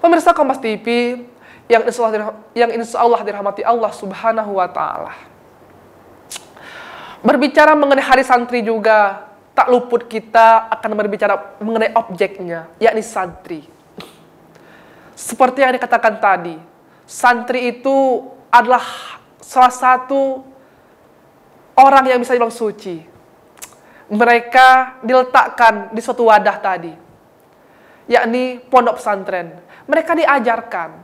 Pemirsa Kompas TV yang insya Allah, yang insya Allah dirahmati Allah Subhanahu wa Ta'ala. Berbicara mengenai hari santri juga, tak luput kita akan berbicara mengenai objeknya, yakni santri. Seperti yang dikatakan tadi, santri itu adalah salah satu orang yang bisa dibilang suci. Mereka diletakkan di suatu wadah tadi yakni pondok pesantren. Mereka diajarkan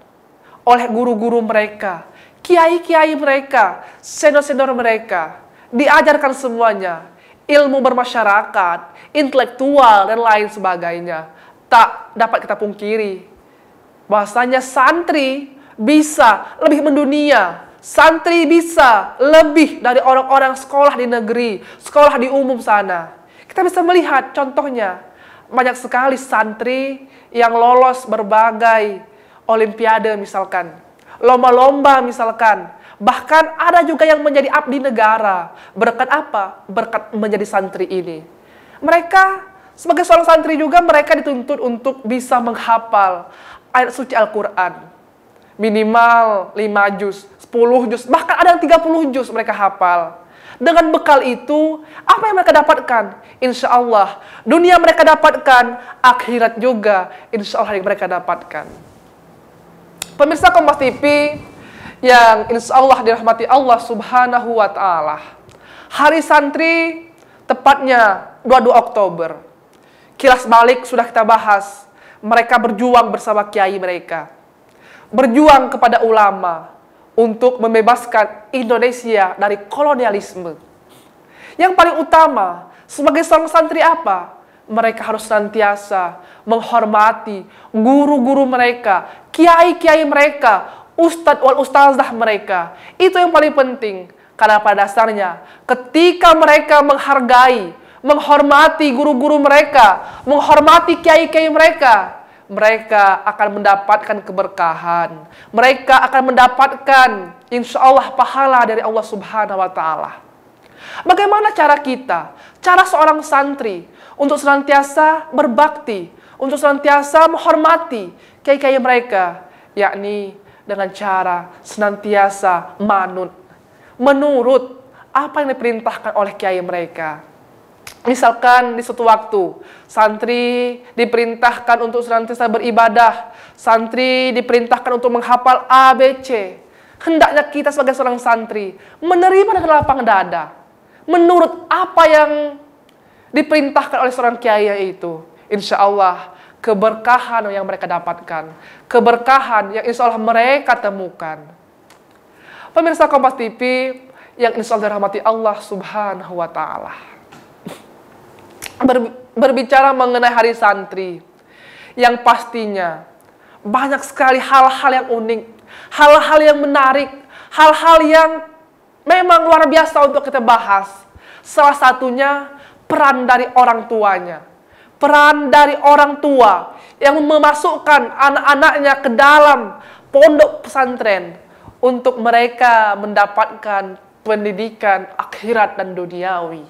oleh guru-guru mereka, kiai-kiai mereka, senior-senior mereka. Diajarkan semuanya, ilmu bermasyarakat, intelektual, dan lain sebagainya. Tak dapat kita pungkiri. Bahasanya santri bisa lebih mendunia, santri bisa lebih dari orang-orang sekolah di negeri, sekolah di umum sana. Kita bisa melihat contohnya banyak sekali santri yang lolos berbagai olimpiade misalkan, lomba-lomba misalkan, bahkan ada juga yang menjadi abdi negara. Berkat apa? Berkat menjadi santri ini. Mereka sebagai seorang santri juga mereka dituntut untuk bisa menghafal ayat suci Al-Qur'an. Minimal 5 juz, 10 juz, bahkan ada yang 30 juz mereka hafal. Dengan bekal itu, apa yang mereka dapatkan? Insya Allah, dunia mereka dapatkan, akhirat juga insya Allah yang mereka dapatkan. Pemirsa Kompas TV yang insya Allah dirahmati Allah subhanahu wa ta'ala. Hari santri tepatnya 22 Oktober. Kilas balik sudah kita bahas. Mereka berjuang bersama kiai mereka. Berjuang kepada ulama untuk membebaskan Indonesia dari kolonialisme. Yang paling utama, sebagai seorang santri apa? Mereka harus senantiasa menghormati guru-guru mereka, kiai-kiai mereka, ustadz wal ustazah mereka. Itu yang paling penting. Karena pada dasarnya, ketika mereka menghargai, menghormati guru-guru mereka, menghormati kiai-kiai mereka, mereka akan mendapatkan keberkahan. Mereka akan mendapatkan insya Allah pahala dari Allah subhanahu wa ta'ala. Bagaimana cara kita, cara seorang santri untuk senantiasa berbakti, untuk senantiasa menghormati kiai-kiai mereka, yakni dengan cara senantiasa manut, menurut apa yang diperintahkan oleh kiai mereka. Misalkan di suatu waktu, santri diperintahkan untuk senantiasa beribadah, santri diperintahkan untuk menghafal ABC. Hendaknya kita sebagai seorang santri menerima dengan lapang dada, menurut apa yang diperintahkan oleh seorang kiai itu. Insya Allah, keberkahan yang mereka dapatkan, keberkahan yang insya Allah mereka temukan. Pemirsa Kompas TV yang insya Allah dirahmati Allah subhanahu wa ta'ala ber, berbicara mengenai hari santri yang pastinya banyak sekali hal-hal yang unik, hal-hal yang menarik, hal-hal yang memang luar biasa untuk kita bahas. Salah satunya peran dari orang tuanya. Peran dari orang tua yang memasukkan anak-anaknya ke dalam pondok pesantren untuk mereka mendapatkan pendidikan akhirat dan duniawi.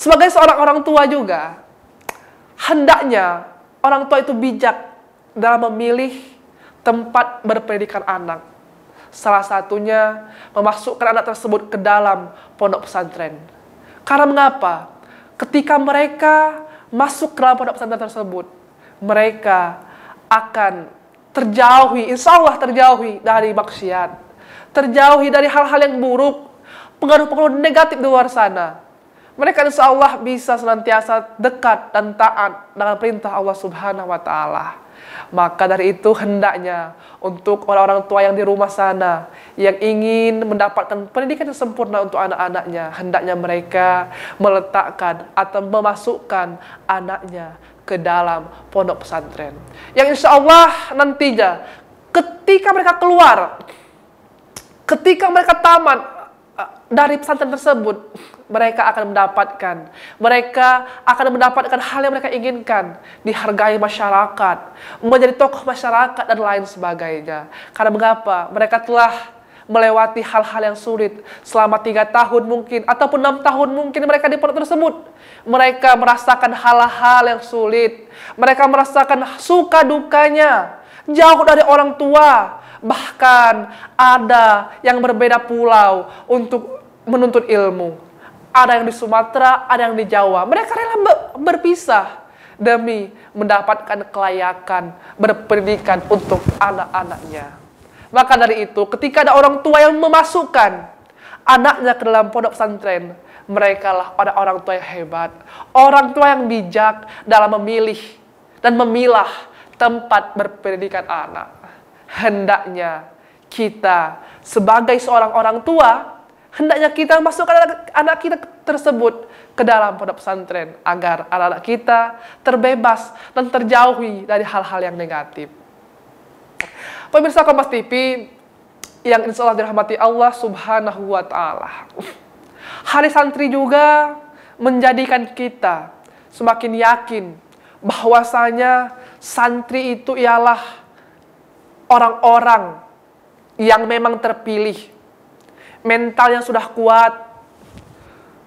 Sebagai seorang orang tua juga, hendaknya orang tua itu bijak dalam memilih tempat berpendidikan anak. Salah satunya memasukkan anak tersebut ke dalam pondok pesantren. Karena mengapa? Ketika mereka masuk ke dalam pondok pesantren tersebut, mereka akan terjauhi, insya Allah terjauhi dari maksiat, terjauhi dari hal-hal yang buruk, pengaruh-pengaruh negatif di luar sana mereka insya Allah bisa senantiasa dekat dan taat dengan perintah Allah Subhanahu wa Ta'ala. Maka dari itu hendaknya untuk orang-orang tua yang di rumah sana yang ingin mendapatkan pendidikan yang sempurna untuk anak-anaknya, hendaknya mereka meletakkan atau memasukkan anaknya ke dalam pondok pesantren. Yang insya Allah nantinya ketika mereka keluar, ketika mereka tamat, dari pesantren tersebut mereka akan mendapatkan mereka akan mendapatkan hal yang mereka inginkan dihargai masyarakat menjadi tokoh masyarakat dan lain sebagainya karena mengapa mereka telah melewati hal-hal yang sulit selama tiga tahun mungkin ataupun enam tahun mungkin mereka di pondok tersebut mereka merasakan hal-hal yang sulit mereka merasakan suka dukanya jauh dari orang tua bahkan ada yang berbeda pulau untuk menuntut ilmu. Ada yang di Sumatera, ada yang di Jawa. Mereka rela berpisah demi mendapatkan kelayakan berpendidikan untuk anak-anaknya. Maka dari itu, ketika ada orang tua yang memasukkan anaknya ke dalam pondok pesantren, mereka lah orang-orang tua yang hebat, orang tua yang bijak dalam memilih dan memilah tempat berpendidikan anak. Hendaknya kita sebagai seorang orang tua Hendaknya kita masukkan anak, anak kita tersebut ke dalam pondok pesantren agar anak-anak kita terbebas dan terjauhi dari hal-hal yang negatif. Pemirsa Kompas TV yang insya Allah dirahmati Allah subhanahu wa ta'ala. Hari santri juga menjadikan kita semakin yakin bahwasanya santri itu ialah orang-orang yang memang terpilih mental yang sudah kuat.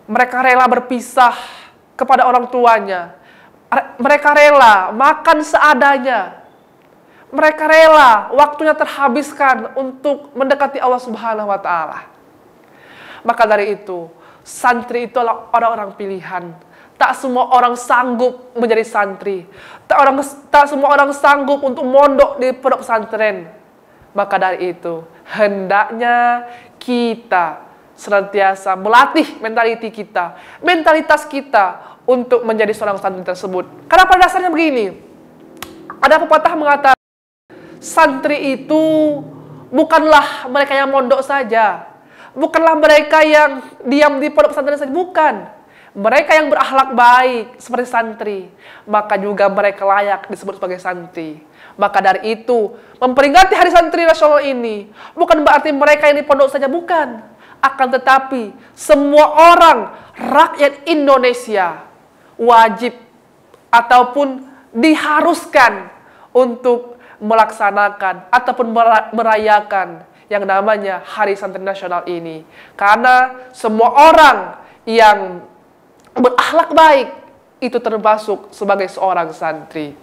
Mereka rela berpisah kepada orang tuanya. Mereka rela makan seadanya. Mereka rela waktunya terhabiskan untuk mendekati Allah Subhanahu wa taala. Maka dari itu, santri itu adalah orang-orang pilihan. Tak semua orang sanggup menjadi santri. Tak, orang, tak semua orang sanggup untuk mondok di pondok pesantren. Maka dari itu, hendaknya kita senantiasa melatih mentaliti kita, mentalitas kita untuk menjadi seorang santri tersebut. Karena pada dasarnya begini, ada pepatah mengatakan, santri itu bukanlah mereka yang mondok saja, bukanlah mereka yang diam di pondok pesantren saja, bukan mereka yang berakhlak baik seperti santri, maka juga mereka layak disebut sebagai santri. Maka dari itu, memperingati Hari Santri Nasional ini bukan berarti mereka yang di pondok saja bukan, akan tetapi semua orang rakyat Indonesia wajib ataupun diharuskan untuk melaksanakan ataupun merayakan yang namanya Hari Santri Nasional ini. Karena semua orang yang berakhlak baik itu termasuk sebagai seorang santri.